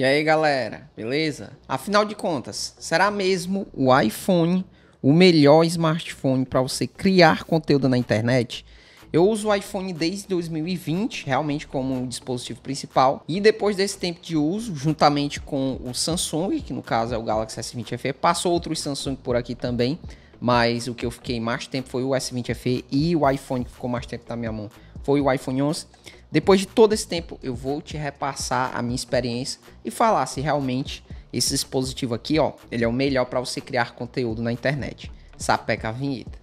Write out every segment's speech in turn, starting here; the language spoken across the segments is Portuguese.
E aí, galera, beleza? Afinal de contas, será mesmo o iPhone o melhor smartphone para você criar conteúdo na internet? Eu uso o iPhone desde 2020, realmente como um dispositivo principal. E depois desse tempo de uso, juntamente com o Samsung, que no caso é o Galaxy S20 FE, passou outros Samsung por aqui também, mas o que eu fiquei mais tempo foi o S20 FE e o iPhone que ficou mais tempo na minha mão foi o iPhone 11. Depois de todo esse tempo, eu vou te repassar a minha experiência e falar se realmente esse dispositivo aqui, ó, ele é o melhor para você criar conteúdo na internet. Sapeca a vinheta.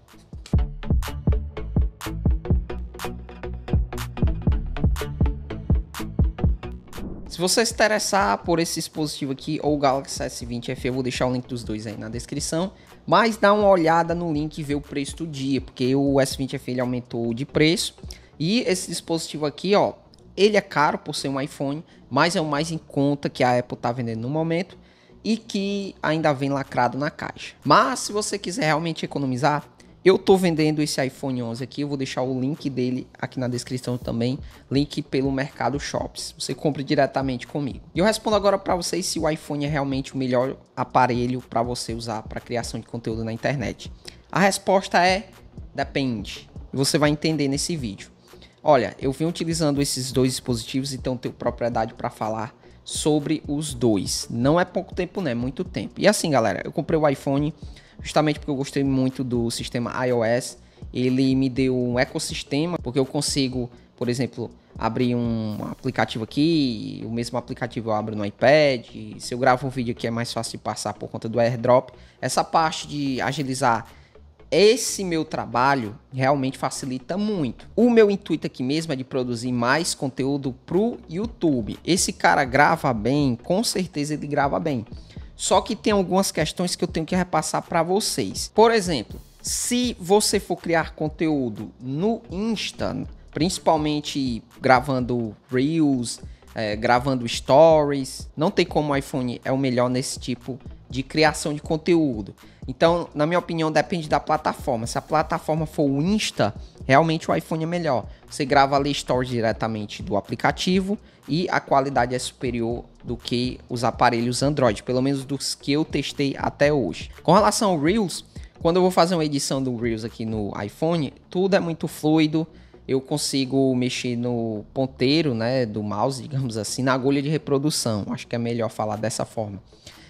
Se você se interessar por esse dispositivo aqui ou o Galaxy S20 FE, eu vou deixar o link dos dois aí na descrição. Mas dá uma olhada no link e vê o preço do dia, porque o S20 FE ele aumentou de preço. E esse dispositivo aqui, ó, ele é caro por ser um iPhone, mas é o mais em conta que a Apple está vendendo no momento e que ainda vem lacrado na caixa. Mas se você quiser realmente economizar, eu tô vendendo esse iPhone 11 aqui, eu vou deixar o link dele aqui na descrição também, link pelo Mercado Shops. Você compra diretamente comigo. E eu respondo agora para vocês se o iPhone é realmente o melhor aparelho para você usar para criação de conteúdo na internet. A resposta é depende. você vai entender nesse vídeo. Olha, eu venho utilizando esses dois dispositivos, então tenho propriedade para falar sobre os dois. Não é pouco tempo, né? É muito tempo. E assim, galera, eu comprei o iPhone justamente porque eu gostei muito do sistema iOS. Ele me deu um ecossistema, porque eu consigo, por exemplo, abrir um aplicativo aqui, o mesmo aplicativo eu abro no iPad. Se eu gravo um vídeo aqui é mais fácil de passar por conta do AirDrop. Essa parte de agilizar esse meu trabalho realmente facilita muito. O meu intuito aqui mesmo é de produzir mais conteúdo pro YouTube. Esse cara grava bem, com certeza ele grava bem. Só que tem algumas questões que eu tenho que repassar para vocês. Por exemplo, se você for criar conteúdo no Insta, principalmente gravando Reels, é, gravando Stories, não tem como o iPhone é o melhor nesse tipo de de criação de conteúdo. Então, na minha opinião, depende da plataforma. Se a plataforma for o Insta, realmente o iPhone é melhor. Você grava ali stories diretamente do aplicativo e a qualidade é superior do que os aparelhos Android, pelo menos dos que eu testei até hoje. Com relação ao Reels, quando eu vou fazer uma edição do Reels aqui no iPhone, tudo é muito fluido. Eu consigo mexer no ponteiro, né, do mouse, digamos assim, na agulha de reprodução. Acho que é melhor falar dessa forma.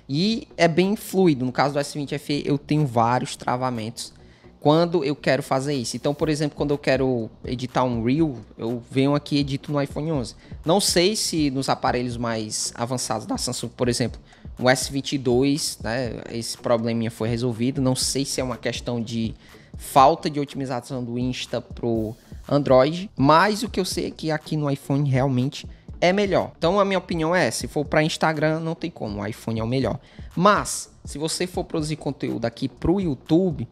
E é bem fluido. No caso do S20 FE, eu tenho vários travamentos quando eu quero fazer isso. Então, por exemplo, quando eu quero editar um Reel, eu venho aqui e edito no iPhone 11. Não sei se nos aparelhos mais avançados da Samsung, por exemplo, o S22, né, esse probleminha foi resolvido. Não sei se é uma questão de falta de otimização do Insta pro Android, mas o que eu sei é que aqui no iPhone realmente é melhor. Então a minha opinião é, se for para Instagram, não tem como, o iPhone é o melhor. Mas se você for produzir conteúdo aqui pro YouTube,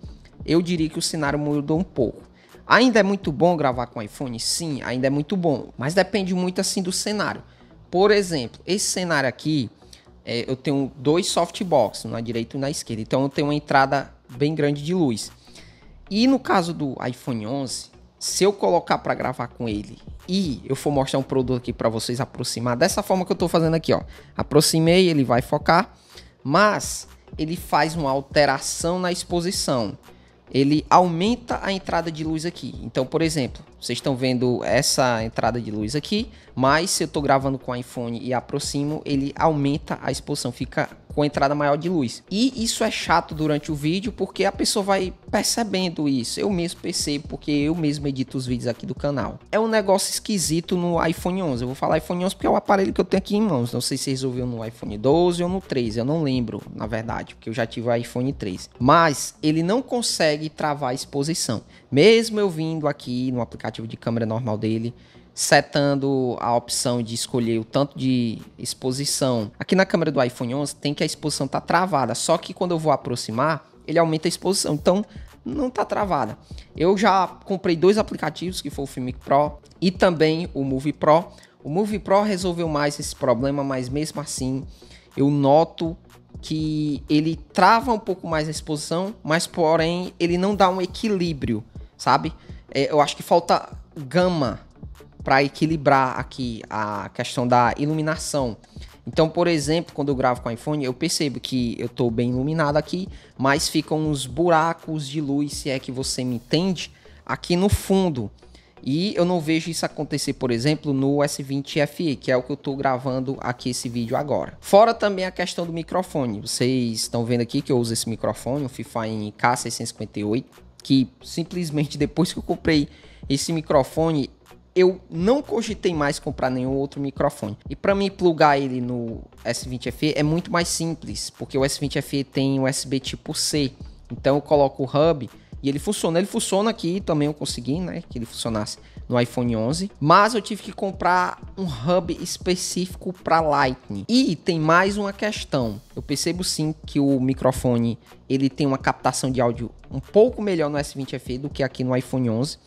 eu diria que o cenário mudou um pouco. Ainda é muito bom gravar com iPhone? Sim, ainda é muito bom, mas depende muito assim do cenário. Por exemplo, esse cenário aqui, é, eu tenho dois softbox, um na direita e um na esquerda, então eu tenho uma entrada bem grande de luz. E no caso do iPhone 11, se eu colocar para gravar com ele e eu for mostrar um produto aqui para vocês aproximar, dessa forma que eu tô fazendo aqui, ó. Aproximei, ele vai focar, mas ele faz uma alteração na exposição. Ele aumenta a entrada de luz aqui. Então, por exemplo, vocês estão vendo essa entrada de luz aqui, mas se eu tô gravando com o iPhone e aproximo, ele aumenta a exposição, fica com entrada maior de luz. E isso é chato durante o vídeo porque a pessoa vai percebendo isso. Eu mesmo percebo porque eu mesmo edito os vídeos aqui do canal. É um negócio esquisito no iPhone 11. Eu vou falar iPhone 11 porque é o aparelho que eu tenho aqui em mãos. Não sei se resolveu no iPhone 12 ou no 13, eu não lembro, na verdade, porque eu já tive o iPhone 3. Mas ele não consegue travar a exposição. Mesmo eu vindo aqui no aplicativo de câmera normal dele, setando a opção de escolher o tanto de exposição. Aqui na câmera do iPhone 11 tem que a exposição tá travada, só que quando eu vou aproximar, ele aumenta a exposição. Então, não tá travada. Eu já comprei dois aplicativos, que foi o Filmic Pro e também o Movie Pro. O Movie Pro resolveu mais esse problema, mas mesmo assim, eu noto que ele trava um pouco mais a exposição, mas porém ele não dá um equilíbrio, sabe? É, eu acho que falta gama para equilibrar aqui a questão da iluminação. Então, por exemplo, quando eu gravo com o iPhone, eu percebo que eu estou bem iluminado aqui, mas ficam uns buracos de luz, se é que você me entende, aqui no fundo. E eu não vejo isso acontecer, por exemplo, no S20 FE, que é o que eu estou gravando aqui esse vídeo agora. Fora também a questão do microfone. Vocês estão vendo aqui que eu uso esse microfone, o Fifine K658, que simplesmente depois que eu comprei esse microfone, eu não cogitei mais comprar nenhum outro microfone. E para mim plugar ele no S20FE é muito mais simples, porque o S20FE tem USB tipo C. Então eu coloco o hub e ele funciona. Ele funciona aqui também eu consegui, né, que ele funcionasse no iPhone 11, mas eu tive que comprar um hub específico para Lightning. E tem mais uma questão. Eu percebo sim que o microfone ele tem uma captação de áudio um pouco melhor no S20 FE do que aqui no iPhone 11.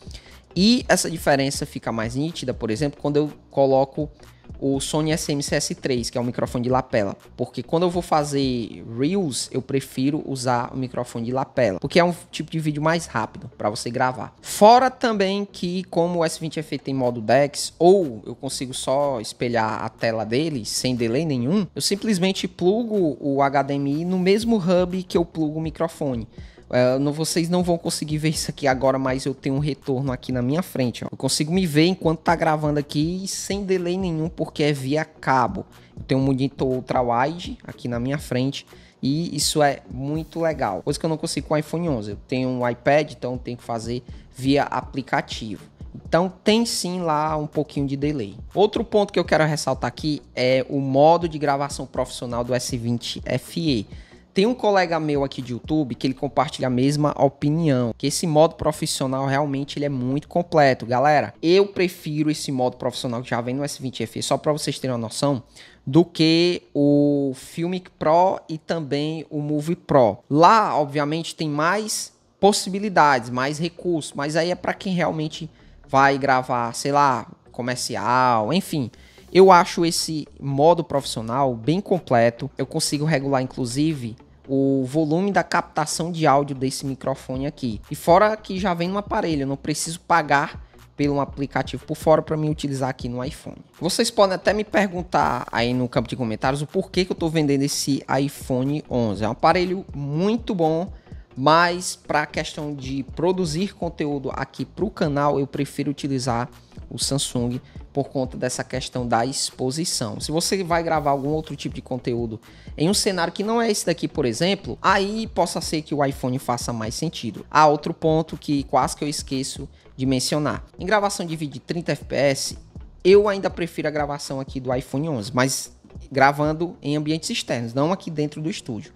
E essa diferença fica mais nítida, por exemplo, quando eu coloco o Sony SM-CS3, que é um microfone de lapela, porque quando eu vou fazer reels, eu prefiro usar o microfone de lapela, porque é um tipo de vídeo mais rápido para você gravar. Fora também que como o S20FE tem modo DeX, ou eu consigo só espelhar a tela dele sem delay nenhum, eu simplesmente plugo o HDMI no mesmo hub que eu plugo o microfone. É, não, vocês não vão conseguir ver isso aqui agora, mas eu tenho um retorno aqui na minha frente. Ó. Eu consigo me ver enquanto tá gravando aqui sem delay nenhum, porque é via cabo. Eu tenho um monitor ultra-wide aqui na minha frente. E isso é muito legal. Coisa que eu não consigo com o iPhone 11. Eu tenho um iPad, então tenho que fazer via aplicativo. Então tem sim lá um pouquinho de delay. Outro ponto que eu quero ressaltar aqui é o modo de gravação profissional do S20 FE. Tem um colega meu aqui de YouTube que ele compartilha a mesma opinião, que esse modo profissional realmente ele é muito completo, galera. Eu prefiro esse modo profissional que já vem no S20FE, só para vocês terem uma noção, do que o Filmic Pro e também o Movie Pro. Lá, obviamente, tem mais possibilidades, mais recursos, mas aí é para quem realmente vai gravar, sei lá, comercial, enfim, eu acho esse modo profissional bem completo. Eu consigo regular, inclusive, o volume da captação de áudio desse microfone aqui. E fora que já vem no aparelho, eu não preciso pagar pelo aplicativo por fora para me utilizar aqui no iPhone. Vocês podem até me perguntar aí no campo de comentários o porquê que eu estou vendendo esse iPhone 11. É um aparelho muito bom, mas para a questão de produzir conteúdo aqui para o canal, eu prefiro utilizar o Samsung por conta dessa questão da exposição. Se você vai gravar algum outro tipo de conteúdo em um cenário que não é esse daqui, por exemplo, aí possa ser que o iPhone faça mais sentido. Há outro ponto que quase que eu esqueço de mencionar. Em gravação de vídeo de 30 fps, eu ainda prefiro a gravação aqui do iPhone 11, mas gravando em ambientes externos, não aqui dentro do estúdio.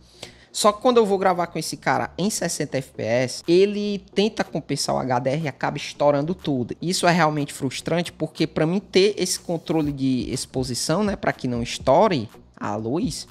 Só que quando eu vou gravar com esse cara em 60 FPS, ele tenta compensar o HDR e acaba estourando tudo. Isso é realmente frustrante porque para mim ter esse controle de exposição, né, para que não estoure a luz,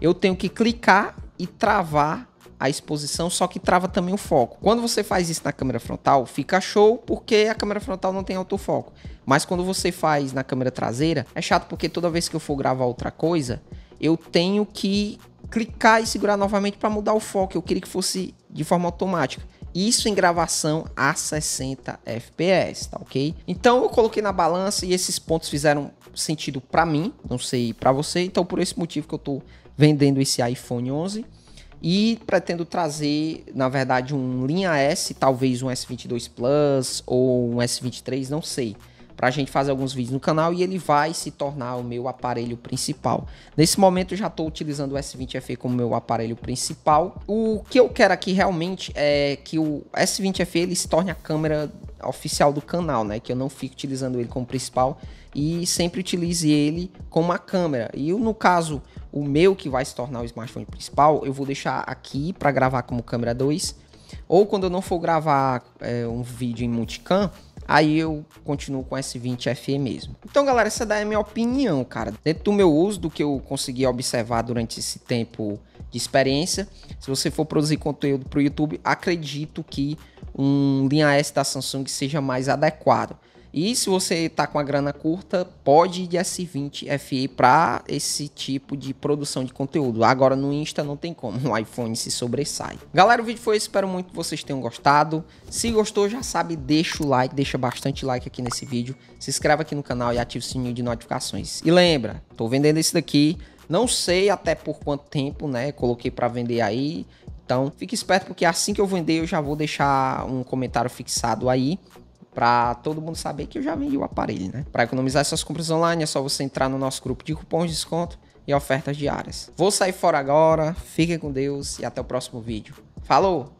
eu tenho que clicar e travar a exposição, só que trava também o foco. Quando você faz isso na câmera frontal, fica show porque a câmera frontal não tem autofoco. Mas quando você faz na câmera traseira, é chato porque toda vez que eu for gravar outra coisa, eu tenho que clicar e segurar novamente para mudar o foco. Eu queria que fosse de forma automática. Isso em gravação a 60 FPS, tá ok? Então eu coloquei na balança e esses pontos fizeram sentido para mim, não sei para você. Então por esse motivo que eu tô vendendo esse iPhone 11 e pretendo trazer, na verdade, um linha S, talvez um S22 Plus ou um S23, não sei para a gente fazer alguns vídeos no canal e ele vai se tornar o meu aparelho principal. Nesse momento eu já estou utilizando o S20 FE como meu aparelho principal. O que eu quero aqui realmente é que o S20 FE ele se torne a câmera oficial do canal, né? Que eu não fique utilizando ele como principal e sempre utilize ele como a câmera. E eu, no caso, o meu que vai se tornar o smartphone principal, eu vou deixar aqui para gravar como câmera 2. Ou quando eu não for gravar é, um vídeo em multicam, aí eu continuo com S20 FE mesmo. Então, galera, essa daí é a minha opinião, cara. Dentro do meu uso, do que eu consegui observar durante esse tempo de experiência, se você for produzir conteúdo para o YouTube, acredito que um linha S da Samsung seja mais adequado. E se você está com a grana curta, pode ir de S20 FE para esse tipo de produção de conteúdo. Agora no Insta não tem como, o iPhone se sobressai. Galera, o vídeo foi esse, espero muito que vocês tenham gostado. Se gostou, já sabe, deixa o like, deixa bastante like aqui nesse vídeo. Se inscreve aqui no canal e ativa o sininho de notificações. E lembra, estou vendendo esse daqui, não sei até por quanto tempo, né? Coloquei para vender aí. Então, fique esperto porque assim que eu vender, eu já vou deixar um comentário fixado aí para todo mundo saber que eu já vendi o aparelho, né? Para economizar essas compras online é só você entrar no nosso grupo de cupons de desconto e ofertas diárias. Vou sair fora agora, fiquem com Deus e até o próximo vídeo. Falou!